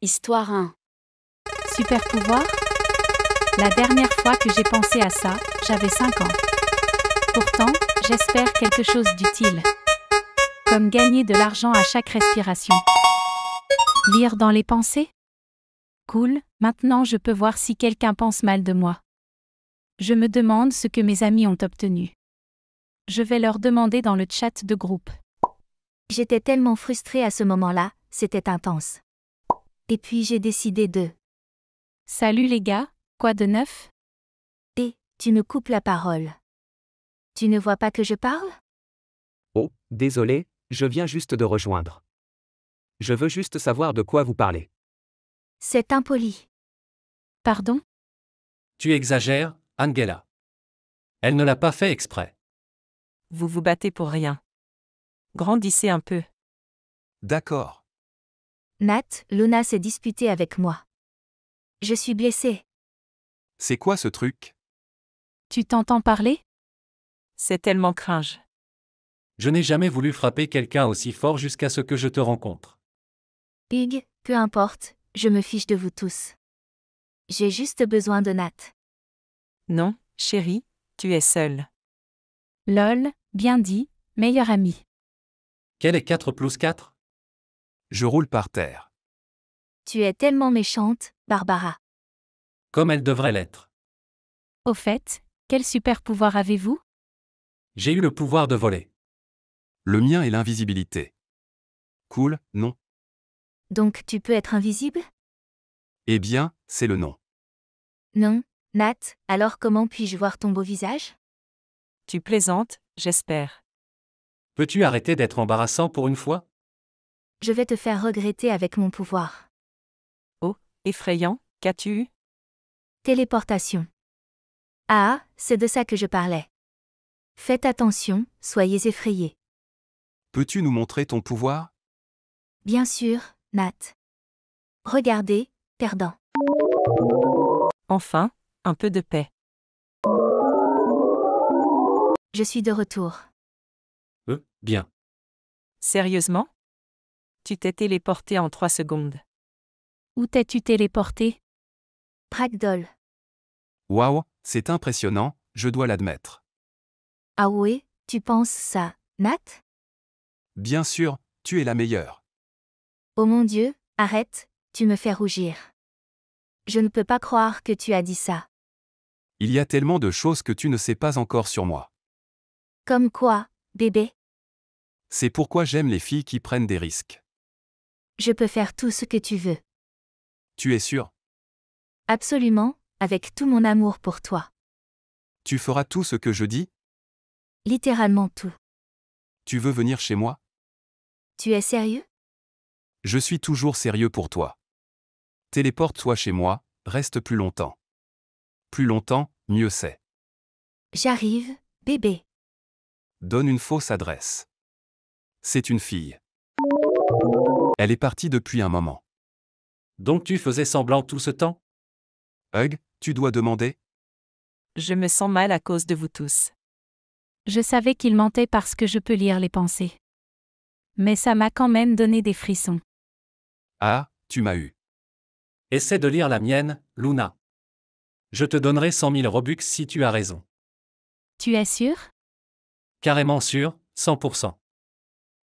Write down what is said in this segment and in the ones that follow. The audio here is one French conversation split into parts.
Histoire 1. Super pouvoir La dernière fois que j'ai pensé à ça, j'avais 5 ans. Pourtant, j'espère quelque chose d'utile. Comme gagner de l'argent à chaque respiration. Lire dans les pensées Cool, maintenant je peux voir si quelqu'un pense mal de moi. Je me demande ce que mes amis ont obtenu. Je vais leur demander dans le chat de groupe. J'étais tellement frustrée à ce moment-là, c'était intense. Et puis j'ai décidé de... Salut les gars, quoi de neuf Et tu me coupes la parole. Tu ne vois pas que je parle Oh, désolé, je viens juste de rejoindre. Je veux juste savoir de quoi vous parlez. C'est impoli. Pardon Tu exagères, Angela. Elle ne l'a pas fait exprès. Vous vous battez pour rien. Grandissez un peu. D'accord. Nat, Luna s'est disputée avec moi. Je suis blessée. C'est quoi ce truc Tu t'entends parler C'est tellement cringe. Je n'ai jamais voulu frapper quelqu'un aussi fort jusqu'à ce que je te rencontre. Pig, peu importe, je me fiche de vous tous. J'ai juste besoin de Nat. Non, chérie, tu es seule. Lol, bien dit, meilleur ami. Quel est 4 plus 4 je roule par terre. Tu es tellement méchante, Barbara. Comme elle devrait l'être. Au fait, quel super pouvoir avez-vous J'ai eu le pouvoir de voler. Le mien est l'invisibilité. Cool, non Donc tu peux être invisible Eh bien, c'est le nom. Non, Nat, alors comment puis-je voir ton beau visage Tu plaisantes, j'espère. Peux-tu arrêter d'être embarrassant pour une fois je vais te faire regretter avec mon pouvoir. Oh, effrayant, qu'as-tu Téléportation. Ah, c'est de ça que je parlais. Faites attention, soyez effrayés. Peux-tu nous montrer ton pouvoir Bien sûr, Nat. Regardez, perdant. Enfin, un peu de paix. Je suis de retour. Euh, bien. Sérieusement tu t'es téléporté en trois secondes. Où t'es-tu téléporté Pragdol. Waouh, c'est impressionnant, je dois l'admettre. Ah ouais, tu penses ça, Nat Bien sûr, tu es la meilleure. Oh mon Dieu, arrête, tu me fais rougir. Je ne peux pas croire que tu as dit ça. Il y a tellement de choses que tu ne sais pas encore sur moi. Comme quoi, bébé C'est pourquoi j'aime les filles qui prennent des risques. Je peux faire tout ce que tu veux. Tu es sûr Absolument, avec tout mon amour pour toi. Tu feras tout ce que je dis Littéralement tout. Tu veux venir chez moi Tu es sérieux Je suis toujours sérieux pour toi. Téléporte-toi chez moi, reste plus longtemps. Plus longtemps, mieux c'est. J'arrive, bébé. Donne une fausse adresse. C'est une fille. Elle est partie depuis un moment. Donc tu faisais semblant tout ce temps Hug, tu dois demander Je me sens mal à cause de vous tous. Je savais qu'il mentait parce que je peux lire les pensées. Mais ça m'a quand même donné des frissons. Ah, tu m'as eu. Essaie de lire la mienne, Luna. Je te donnerai 100 000 Robux si tu as raison. Tu es sûr Carrément sûr, 100%.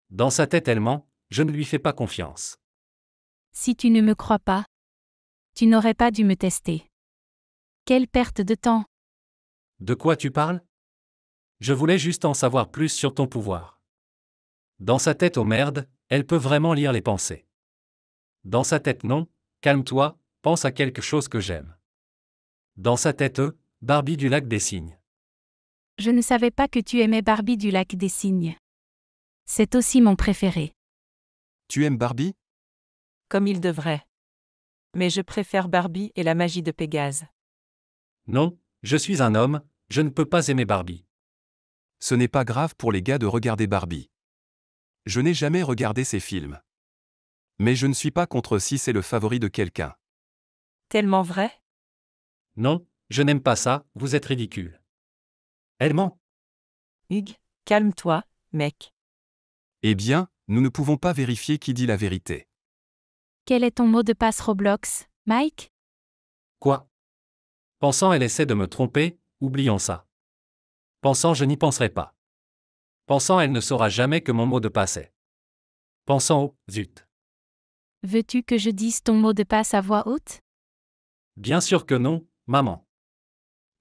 Dans sa tête, elle ment, je ne lui fais pas confiance. Si tu ne me crois pas, tu n'aurais pas dû me tester. Quelle perte de temps. De quoi tu parles Je voulais juste en savoir plus sur ton pouvoir. Dans sa tête, oh merde, elle peut vraiment lire les pensées. Dans sa tête, non, calme-toi, pense à quelque chose que j'aime. Dans sa tête, eux, Barbie du lac des cygnes. Je ne savais pas que tu aimais Barbie du lac des cygnes. C'est aussi mon préféré. Tu aimes Barbie Comme il devrait. Mais je préfère Barbie et la magie de Pégase. Non, je suis un homme, je ne peux pas aimer Barbie. Ce n'est pas grave pour les gars de regarder Barbie. Je n'ai jamais regardé ces films. Mais je ne suis pas contre si c'est le favori de quelqu'un. Tellement vrai Non, je n'aime pas ça, vous êtes ridicule. Elle ment. Hugues, calme-toi, mec. Eh bien, nous ne pouvons pas vérifier qui dit la vérité. Quel est ton mot de passe Roblox, Mike Quoi Pensant elle essaie de me tromper, oublions ça. Pensant je n'y penserai pas. Pensant elle ne saura jamais que mon mot de passe est. Pensant oh, zut. Veux-tu que je dise ton mot de passe à voix haute Bien sûr que non, maman.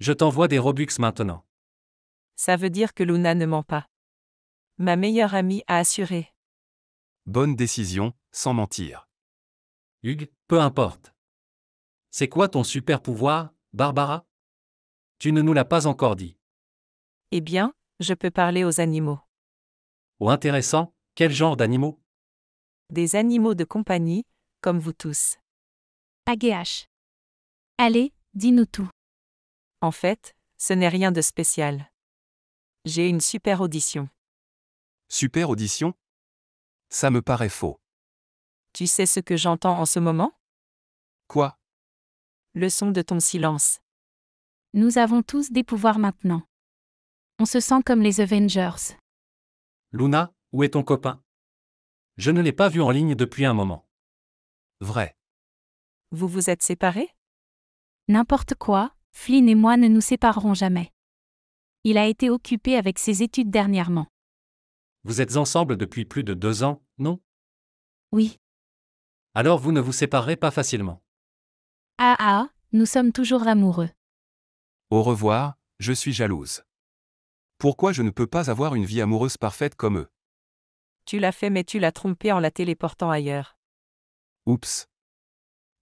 Je t'envoie des Robux maintenant. Ça veut dire que Luna ne ment pas. Ma meilleure amie a assuré. Bonne décision, sans mentir. Hugues, peu importe. C'est quoi ton super pouvoir, Barbara Tu ne nous l'as pas encore dit. Eh bien, je peux parler aux animaux. Oh intéressant, quel genre d'animaux Des animaux de compagnie, comme vous tous. AGH. Allez, dis-nous tout. En fait, ce n'est rien de spécial. J'ai une super audition. Super audition ça me paraît faux. Tu sais ce que j'entends en ce moment Quoi Le son de ton silence. Nous avons tous des pouvoirs maintenant. On se sent comme les Avengers. Luna, où est ton copain Je ne l'ai pas vu en ligne depuis un moment. Vrai. Vous vous êtes séparés N'importe quoi, Flynn et moi ne nous séparerons jamais. Il a été occupé avec ses études dernièrement. Vous êtes ensemble depuis plus de deux ans non Oui. Alors vous ne vous séparerez pas facilement. Ah ah, nous sommes toujours amoureux. Au revoir, je suis jalouse. Pourquoi je ne peux pas avoir une vie amoureuse parfaite comme eux Tu l'as fait mais tu l'as trompé en la téléportant ailleurs. Oups.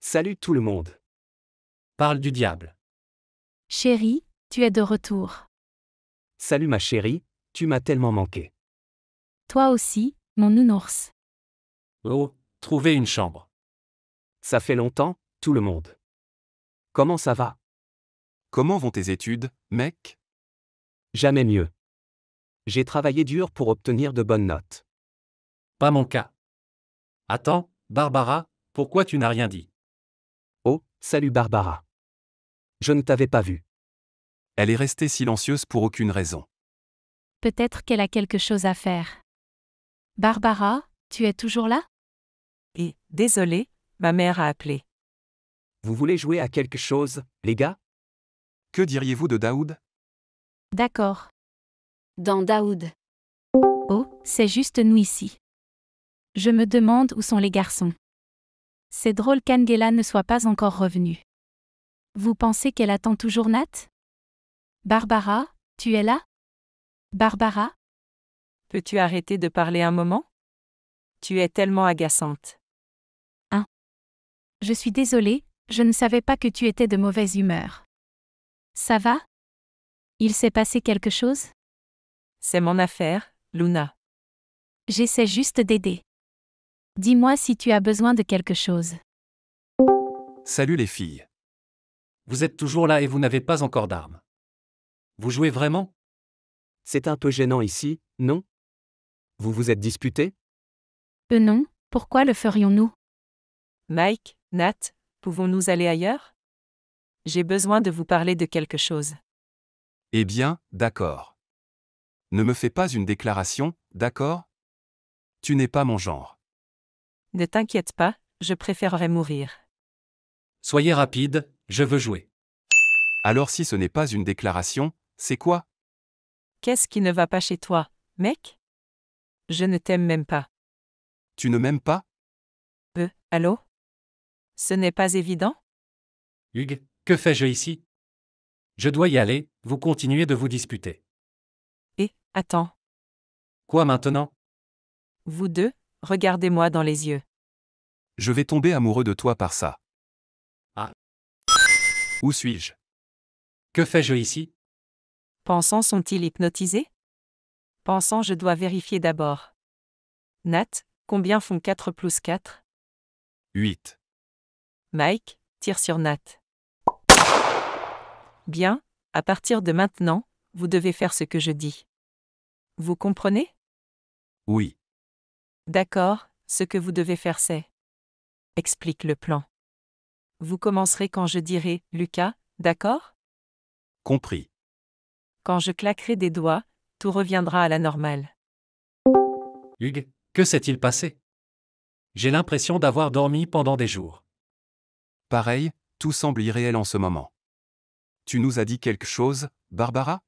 Salut tout le monde. Parle du diable. Chérie, tu es de retour. Salut ma chérie, tu m'as tellement manqué. Toi aussi, mon nounours. Oh, trouver une chambre. Ça fait longtemps, tout le monde. Comment ça va Comment vont tes études, mec Jamais mieux. J'ai travaillé dur pour obtenir de bonnes notes. Pas mon cas. Attends, Barbara, pourquoi tu n'as rien dit Oh, salut Barbara. Je ne t'avais pas vue. Elle est restée silencieuse pour aucune raison. Peut-être qu'elle a quelque chose à faire. Barbara, tu es toujours là Et, désolé, ma mère a appelé. Vous voulez jouer à quelque chose, les gars Que diriez-vous de Daoud D'accord. Dans Daoud. Oh, c'est juste nous ici. Je me demande où sont les garçons. C'est drôle qu'Angela ne soit pas encore revenue. Vous pensez qu'elle attend toujours Nat Barbara, tu es là Barbara Peux-tu arrêter de parler un moment Tu es tellement agaçante. Hein? Je suis désolée, je ne savais pas que tu étais de mauvaise humeur. Ça va Il s'est passé quelque chose C'est mon affaire, Luna. J'essaie juste d'aider. Dis-moi si tu as besoin de quelque chose. Salut les filles. Vous êtes toujours là et vous n'avez pas encore d'armes. Vous jouez vraiment C'est un peu gênant ici, non vous vous êtes disputé Euh non, pourquoi le ferions-nous Mike, Nat, pouvons-nous aller ailleurs J'ai besoin de vous parler de quelque chose. Eh bien, d'accord. Ne me fais pas une déclaration, d'accord Tu n'es pas mon genre. Ne t'inquiète pas, je préférerais mourir. Soyez rapide, je veux jouer. Alors si ce n'est pas une déclaration, c'est quoi Qu'est-ce qui ne va pas chez toi, mec je ne t'aime même pas. Tu ne m'aimes pas Euh, allô Ce n'est pas évident Hugues, que fais-je ici Je dois y aller, vous continuez de vous disputer. Et, attends. Quoi maintenant Vous deux, regardez-moi dans les yeux. Je vais tomber amoureux de toi par ça. Ah. Où suis-je Que fais-je ici Pensant sont-ils hypnotisés Pensant je dois vérifier d'abord. Nat, combien font 4 plus 4 8. Mike, tire sur Nat. Bien, à partir de maintenant, vous devez faire ce que je dis. Vous comprenez Oui. D'accord, ce que vous devez faire c'est. Explique le plan. Vous commencerez quand je dirai, Lucas, d'accord Compris. Quand je claquerai des doigts, tout reviendra à la normale. Hugues, que s'est-il passé J'ai l'impression d'avoir dormi pendant des jours. Pareil, tout semble irréel en ce moment. Tu nous as dit quelque chose, Barbara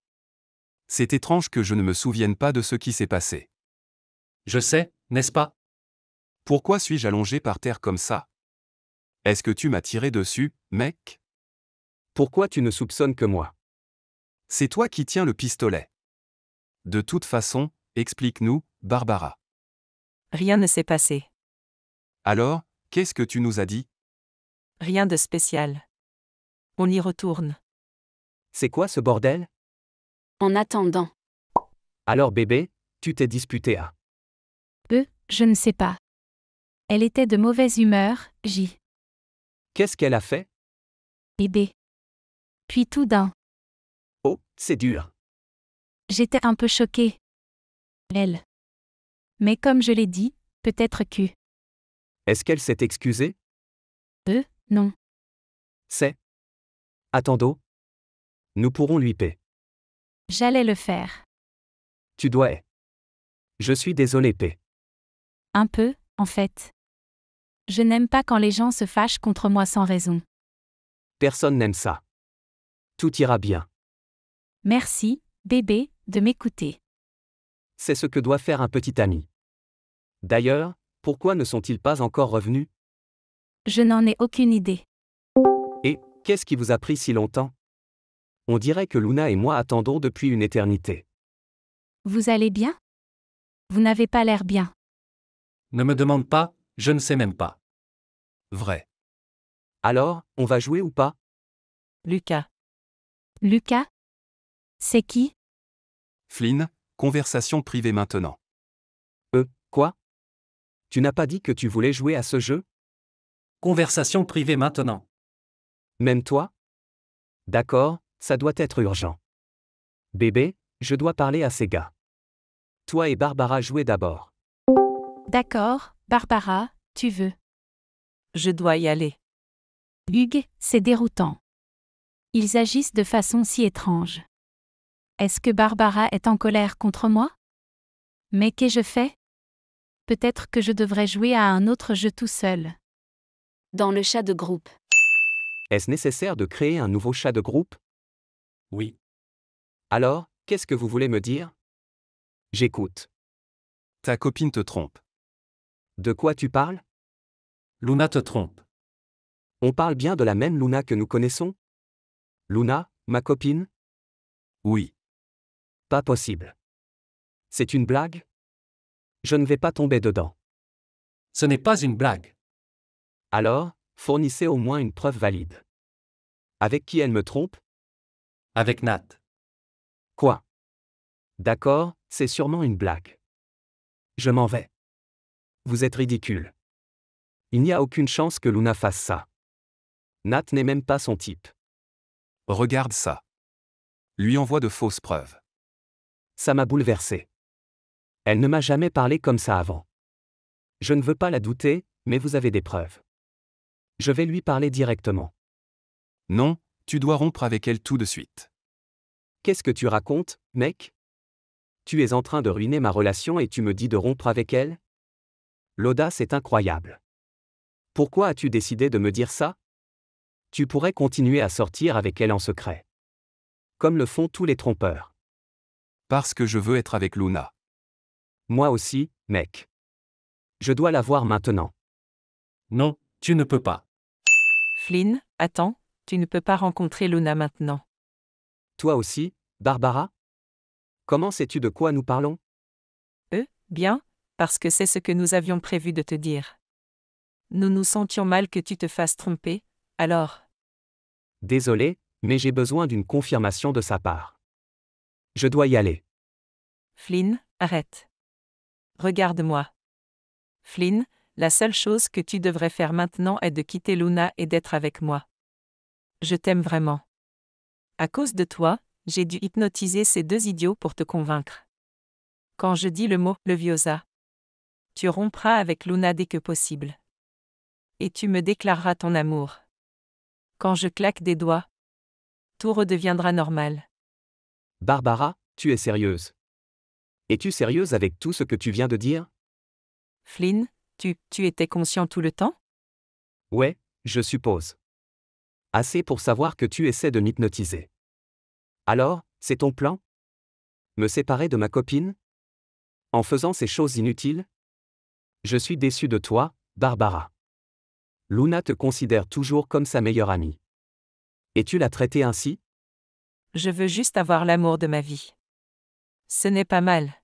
C'est étrange que je ne me souvienne pas de ce qui s'est passé. Je sais, n'est-ce pas Pourquoi suis-je allongé par terre comme ça Est-ce que tu m'as tiré dessus, mec Pourquoi tu ne soupçonnes que moi C'est toi qui tiens le pistolet. De toute façon, explique-nous, Barbara. Rien ne s'est passé. Alors, qu'est-ce que tu nous as dit Rien de spécial. On y retourne. C'est quoi ce bordel En attendant. Alors bébé, tu t'es disputé à Euh, je ne sais pas. Elle était de mauvaise humeur, J. Qu'est-ce qu'elle a fait Bébé. Puis tout d'un. Oh, c'est dur. J'étais un peu choquée. Elle. Mais comme je l'ai dit, peut-être que. Est-ce qu'elle s'est excusée Euh, non. C'est. Attendons. Nous pourrons lui payer. J'allais le faire. Tu dois. Je suis désolé, P. Un peu, en fait. Je n'aime pas quand les gens se fâchent contre moi sans raison. Personne n'aime ça. Tout ira bien. Merci, bébé, de m'écouter. C'est ce que doit faire un petit ami. D'ailleurs, pourquoi ne sont-ils pas encore revenus Je n'en ai aucune idée. Et, qu'est-ce qui vous a pris si longtemps On dirait que Luna et moi attendons depuis une éternité. Vous allez bien Vous n'avez pas l'air bien. Ne me demande pas, je ne sais même pas. Vrai. Alors, on va jouer ou pas Lucas. Lucas c'est qui Flynn, conversation privée maintenant. Euh, quoi Tu n'as pas dit que tu voulais jouer à ce jeu Conversation privée maintenant. Même toi D'accord, ça doit être urgent. Bébé, je dois parler à ces gars. Toi et Barbara jouez d'abord. D'accord, Barbara, tu veux. Je dois y aller. Hugues, c'est déroutant. Ils agissent de façon si étrange. Est-ce que Barbara est en colère contre moi Mais qu'ai-je fait Peut-être que je devrais jouer à un autre jeu tout seul. Dans le chat de groupe. Est-ce nécessaire de créer un nouveau chat de groupe Oui. Alors, qu'est-ce que vous voulez me dire J'écoute. Ta copine te trompe. De quoi tu parles Luna te trompe. On parle bien de la même Luna que nous connaissons Luna, ma copine Oui possible. C'est une blague Je ne vais pas tomber dedans. Ce n'est pas une blague. Alors, fournissez au moins une preuve valide. Avec qui elle me trompe Avec Nat. Quoi D'accord, c'est sûrement une blague. Je m'en vais. Vous êtes ridicule. Il n'y a aucune chance que Luna fasse ça. Nat n'est même pas son type. Regarde ça. Lui envoie de fausses preuves. Ça m'a bouleversé. Elle ne m'a jamais parlé comme ça avant. Je ne veux pas la douter, mais vous avez des preuves. Je vais lui parler directement. Non, tu dois rompre avec elle tout de suite. Qu'est-ce que tu racontes, mec Tu es en train de ruiner ma relation et tu me dis de rompre avec elle L'audace est incroyable. Pourquoi as-tu décidé de me dire ça Tu pourrais continuer à sortir avec elle en secret. Comme le font tous les trompeurs. Parce que je veux être avec Luna. Moi aussi, mec. Je dois la voir maintenant. Non, tu ne peux pas. Flynn, attends, tu ne peux pas rencontrer Luna maintenant. Toi aussi, Barbara Comment sais-tu de quoi nous parlons Euh, bien, parce que c'est ce que nous avions prévu de te dire. Nous nous sentions mal que tu te fasses tromper, alors. Désolé, mais j'ai besoin d'une confirmation de sa part. Je dois y aller. Flynn, arrête. Regarde-moi. Flynn, la seule chose que tu devrais faire maintenant est de quitter Luna et d'être avec moi. Je t'aime vraiment. À cause de toi, j'ai dû hypnotiser ces deux idiots pour te convaincre. Quand je dis le mot leviosa, tu rompras avec Luna dès que possible. Et tu me déclareras ton amour. Quand je claque des doigts, tout redeviendra normal. Barbara, tu es sérieuse. Es-tu sérieuse avec tout ce que tu viens de dire Flynn, tu, tu étais conscient tout le temps Ouais, je suppose. Assez pour savoir que tu essaies de m'hypnotiser. Alors, c'est ton plan Me séparer de ma copine En faisant ces choses inutiles Je suis déçue de toi, Barbara. Luna te considère toujours comme sa meilleure amie. Et tu l'as traitée ainsi Je veux juste avoir l'amour de ma vie. Ce n'est pas mal.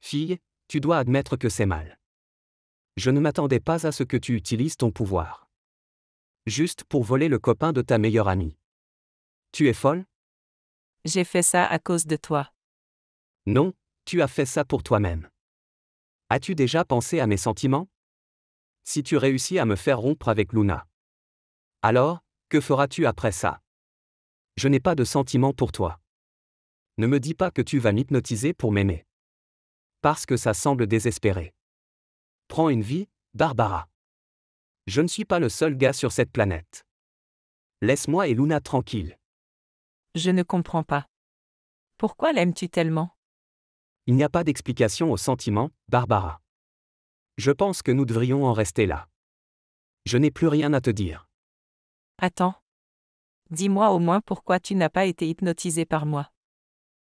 Fille, tu dois admettre que c'est mal. Je ne m'attendais pas à ce que tu utilises ton pouvoir. Juste pour voler le copain de ta meilleure amie. Tu es folle J'ai fait ça à cause de toi. Non, tu as fait ça pour toi-même. As-tu déjà pensé à mes sentiments Si tu réussis à me faire rompre avec Luna. Alors, que feras-tu après ça Je n'ai pas de sentiments pour toi ne me dis pas que tu vas m'hypnotiser pour m'aimer. Parce que ça semble désespéré. Prends une vie, Barbara. Je ne suis pas le seul gars sur cette planète. Laisse-moi et Luna tranquille. Je ne comprends pas. Pourquoi l'aimes-tu tellement Il n'y a pas d'explication au sentiment, Barbara. Je pense que nous devrions en rester là. Je n'ai plus rien à te dire. Attends. Dis-moi au moins pourquoi tu n'as pas été hypnotisé par moi.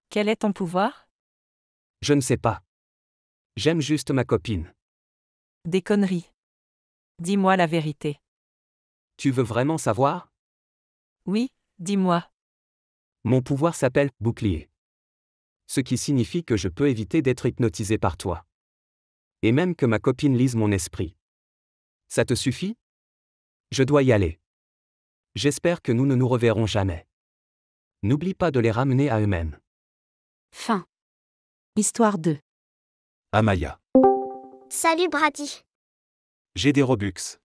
Quel est ton pouvoir Je ne sais pas. J'aime juste ma copine. Des conneries. Dis-moi la vérité. Tu veux vraiment savoir Oui, dis-moi. Mon pouvoir s'appelle bouclier. Ce qui signifie que je peux éviter d'être hypnotisé par toi. Et même que ma copine lise mon esprit. Ça te suffit Je dois y aller. J'espère que nous ne nous reverrons jamais. N'oublie pas de les ramener à eux-mêmes. Fin. Histoire 2. Amaya. Salut Brady. J'ai des Robux.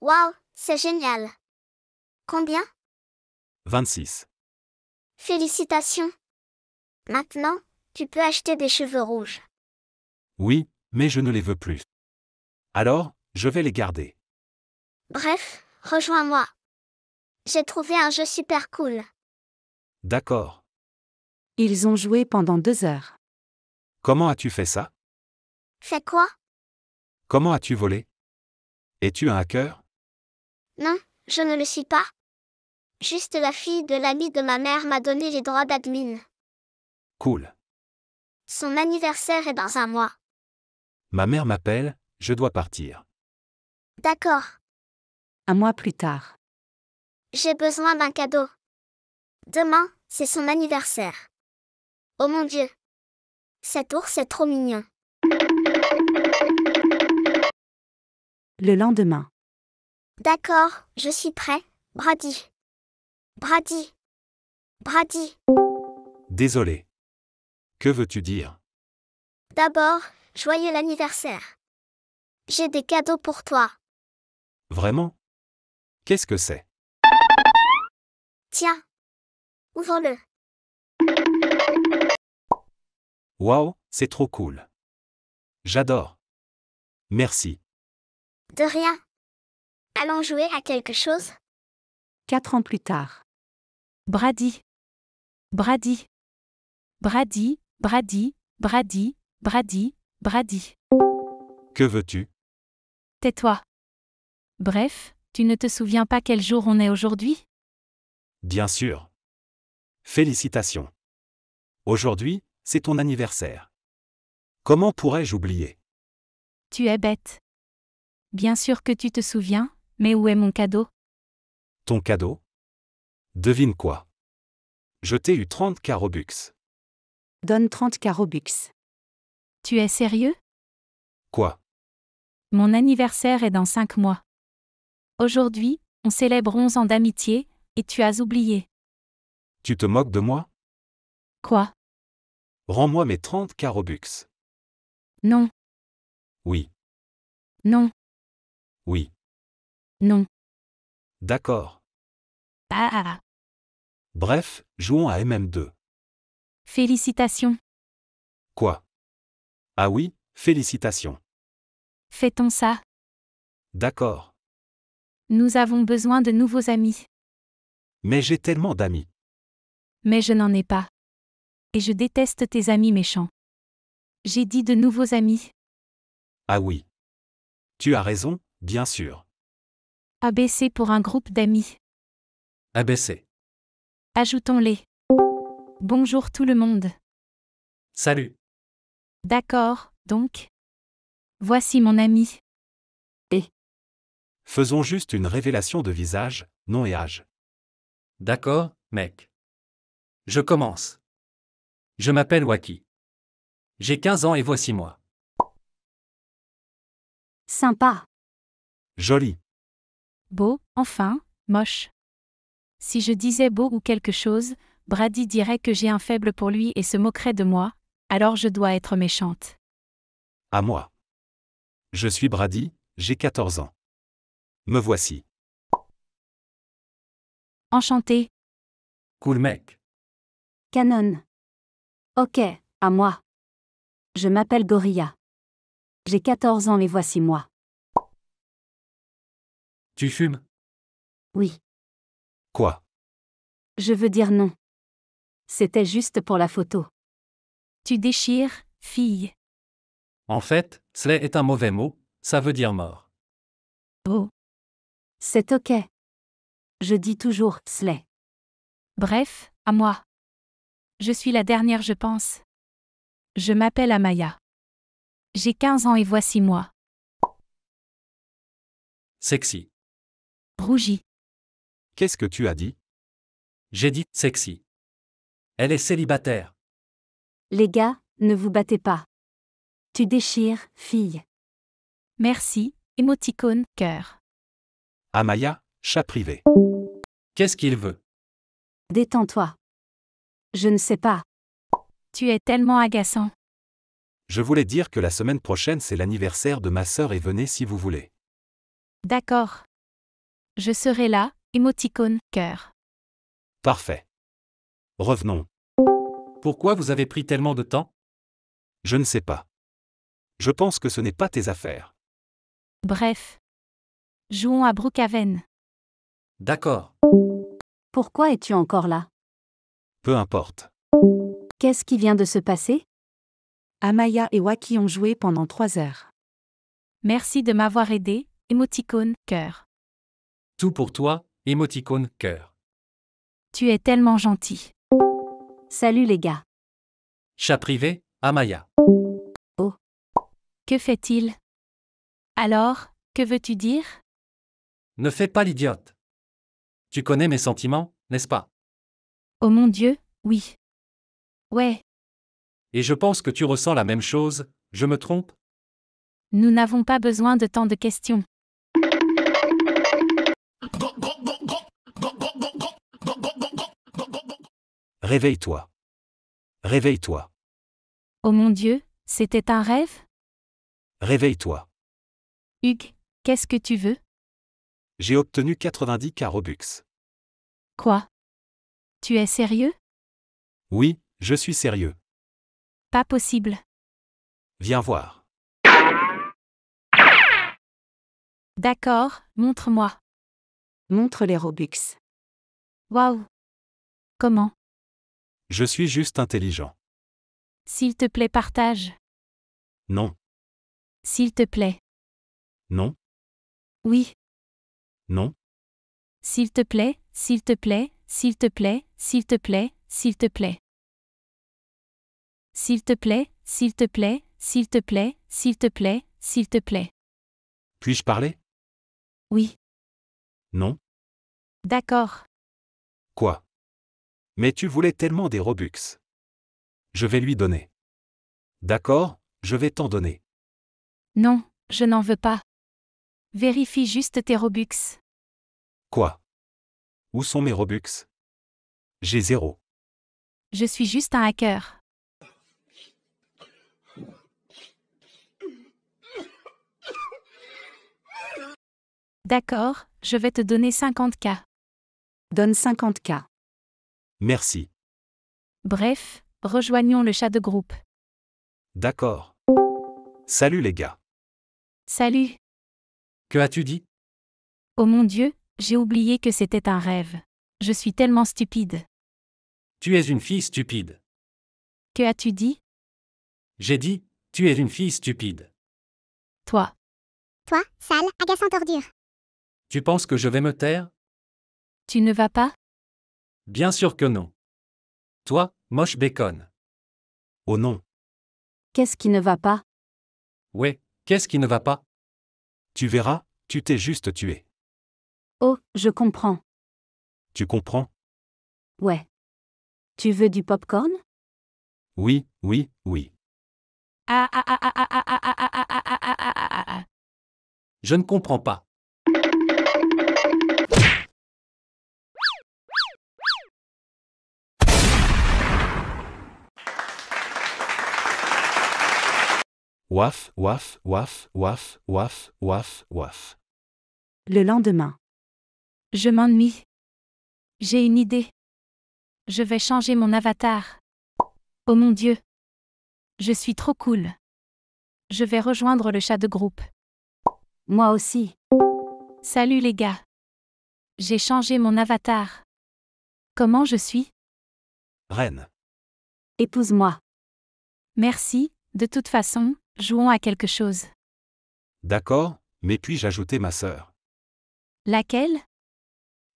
Waouh, c'est génial. Combien 26. Félicitations. Maintenant, tu peux acheter des cheveux rouges. Oui, mais je ne les veux plus. Alors, je vais les garder. Bref, rejoins-moi. J'ai trouvé un jeu super cool. D'accord. Ils ont joué pendant deux heures. Comment as-tu fait ça Fait quoi Comment as-tu volé Es-tu un hacker Non, je ne le suis pas. Juste la fille de l'ami de ma mère m'a donné les droits d'admin. Cool. Son anniversaire est dans un mois. Ma mère m'appelle, je dois partir. D'accord. Un mois plus tard. J'ai besoin d'un cadeau. Demain, c'est son anniversaire. Oh mon Dieu Cet ours est trop mignon. Le lendemain. D'accord, je suis prêt, Brady. Brady. Brady. Désolé. Que veux-tu dire D'abord, joyeux anniversaire. J'ai des cadeaux pour toi. Vraiment Qu'est-ce que c'est Tiens. Ouvre-le. Waouh, c'est trop cool. J'adore. Merci. De rien. Allons jouer à quelque chose Quatre ans plus tard. Brady. Brady. Brady, Brady, Brady, Brady, Brady. Que veux-tu Tais-toi. Bref, tu ne te souviens pas quel jour on est aujourd'hui Bien sûr. Félicitations. Aujourd'hui, c'est ton anniversaire. Comment pourrais-je oublier Tu es bête. Bien sûr que tu te souviens, mais où est mon cadeau Ton cadeau Devine quoi Je t'ai eu 30 carobux. Donne 30 carobux. Tu es sérieux Quoi Mon anniversaire est dans 5 mois. Aujourd'hui, on célèbre 11 ans d'amitié, et tu as oublié. Tu te moques de moi Quoi Rends-moi mes 30 carobux. Non. Oui. Non. Oui. Non. D'accord. Ah. Bref, jouons à MM2. Félicitations. Quoi Ah oui, félicitations. Fait-on ça D'accord. Nous avons besoin de nouveaux amis. Mais j'ai tellement d'amis. Mais je n'en ai pas et je déteste tes amis méchants. J'ai dit de nouveaux amis. Ah oui. Tu as raison, bien sûr. ABC pour un groupe d'amis. ABC. Ajoutons-les. Bonjour tout le monde. Salut. D'accord, donc. Voici mon ami. Et. Faisons juste une révélation de visage, nom et âge. D'accord, mec. Je commence. Je m'appelle Waki. J'ai 15 ans et voici moi. Sympa. Joli. Beau, enfin, moche. Si je disais beau ou quelque chose, Brady dirait que j'ai un faible pour lui et se moquerait de moi, alors je dois être méchante. À moi. Je suis Brady, j'ai 14 ans. Me voici. Enchanté. Cool mec. Canon. Ok, à moi. Je m'appelle Gorilla. J'ai 14 ans et voici moi. Tu fumes Oui. Quoi Je veux dire non. C'était juste pour la photo. Tu déchires, fille. En fait, slay est un mauvais mot, ça veut dire mort. Oh. C'est ok. Je dis toujours slay. Bref, à moi. Je suis la dernière, je pense. Je m'appelle Amaya. J'ai 15 ans et voici moi. Sexy. Rougi. Qu'est-ce que tu as dit J'ai dit sexy. Elle est célibataire. Les gars, ne vous battez pas. Tu déchires, fille. Merci, émoticône, cœur. Amaya, chat privé. Qu'est-ce qu'il veut Détends-toi. Je ne sais pas. Tu es tellement agaçant. Je voulais dire que la semaine prochaine c'est l'anniversaire de ma sœur et venez si vous voulez. D'accord. Je serai là, émoticône, cœur. Parfait. Revenons. Pourquoi vous avez pris tellement de temps Je ne sais pas. Je pense que ce n'est pas tes affaires. Bref. Jouons à Brookhaven. D'accord. Pourquoi es-tu encore là peu importe. Qu'est-ce qui vient de se passer Amaya et Waki ont joué pendant trois heures. Merci de m'avoir aidé, émoticône cœur. Tout pour toi, émoticône cœur. Tu es tellement gentil. Salut les gars. Chat privé, Amaya. Oh. Que fait-il Alors, que veux-tu dire Ne fais pas l'idiote. Tu connais mes sentiments, n'est-ce pas Oh mon Dieu, oui. Ouais. Et je pense que tu ressens la même chose, je me trompe Nous n'avons pas besoin de tant de questions. Réveille-toi. Réveille-toi. Oh mon Dieu, c'était un rêve Réveille-toi. Hugues, qu'est-ce que tu veux J'ai obtenu 90 carobux. Quoi tu es sérieux Oui, je suis sérieux. Pas possible. Viens voir. D'accord, montre-moi. Montre les Robux. Waouh. Comment Je suis juste intelligent. S'il te plaît, partage. Non. S'il te plaît. Non. Oui. Non. S'il te plaît, s'il te plaît, s'il te plaît, s'il te plaît, s'il te plaît. S'il te plaît, s'il te plaît, s'il te plaît, s'il te plaît, s'il te plaît. Puis-je parler Oui. Non D'accord. Quoi Mais tu voulais tellement des Robux. Je vais lui donner. D'accord, je vais t'en donner. Non, je n'en veux pas. Vérifie juste tes Robux. Quoi où sont mes Robux J'ai zéro. Je suis juste un hacker. D'accord, je vais te donner 50K. Donne 50K. Merci. Bref, rejoignons le chat de groupe. D'accord. Salut les gars. Salut. Que as-tu dit Oh mon Dieu, j'ai oublié que c'était un rêve. Je suis tellement stupide. Tu es une fille stupide. Que as-tu dit J'ai dit, tu es une fille stupide. Toi. Toi, sale, agaçante ordure. Tu penses que je vais me taire Tu ne vas pas Bien sûr que non. Toi, moche bacon. Oh non. Qu'est-ce qui ne va pas Ouais, qu'est-ce qui ne va pas Tu verras, tu t'es juste tué. Oh, je comprends. Tu comprends Ouais. Tu veux du pop-corn Oui, oui, oui. Ah ah ah ah ah ah ah ah ah ah ah Je ne comprends pas. Waf, waf, waf, waf, waf, waf, waf. Le lendemain. Je m'ennuie. J'ai une idée. Je vais changer mon avatar. Oh mon Dieu. Je suis trop cool. Je vais rejoindre le chat de groupe. Moi aussi. Salut les gars. J'ai changé mon avatar. Comment je suis Reine. Épouse-moi. Merci, de toute façon, jouons à quelque chose. D'accord, mais puis-je ajouter ma sœur Laquelle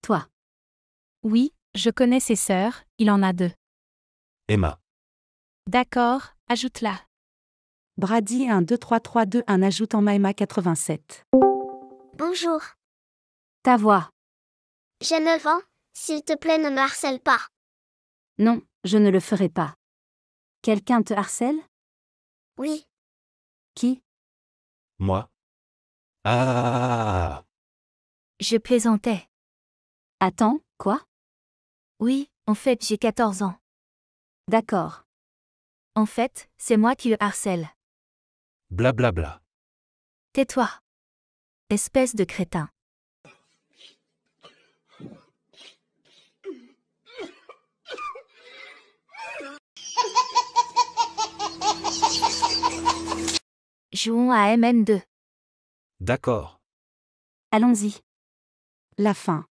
toi. Oui, je connais ses sœurs, il en a deux. Emma. D'accord, ajoute-la. Brady 1 2 3 3 2 1 ajoute en Maema 87. Bonjour. Ta voix. J'ai 9 ans, s'il te plaît ne me harcèle pas. Non, je ne le ferai pas. Quelqu'un te harcèle Oui. Qui Moi. Ah Je plaisantais. Attends, quoi Oui, en fait j'ai 14 ans. D'accord. En fait, c'est moi qui le harcèle. Blablabla. Bla, bla. Tais-toi. Espèce de crétin. Jouons à MN2. D'accord. Allons-y. La fin.